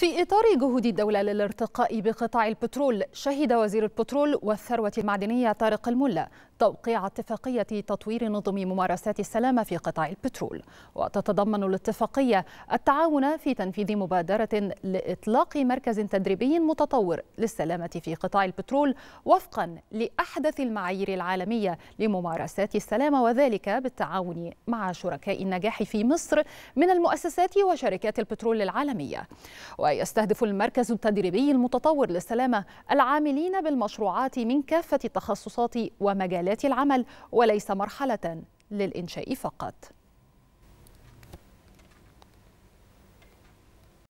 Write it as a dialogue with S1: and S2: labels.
S1: في إطار جهود الدولة للارتقاء بقطاع البترول شهد وزير البترول والثروة المعدنية طارق الملا توقيع اتفاقية تطوير نظم ممارسات السلامة في قطاع البترول وتتضمن الاتفاقية التعاون في تنفيذ مبادرة لإطلاق مركز تدريبي متطور للسلامة في قطاع البترول وفقا لأحدث المعايير العالمية لممارسات السلامة وذلك بالتعاون مع شركاء النجاح في مصر من المؤسسات وشركات البترول العالمية ويستهدف المركز التدريبي المتطور للسلامة العاملين بالمشروعات من كافة التخصصات ومجالات العمل وليس مرحلة للإنشاء فقط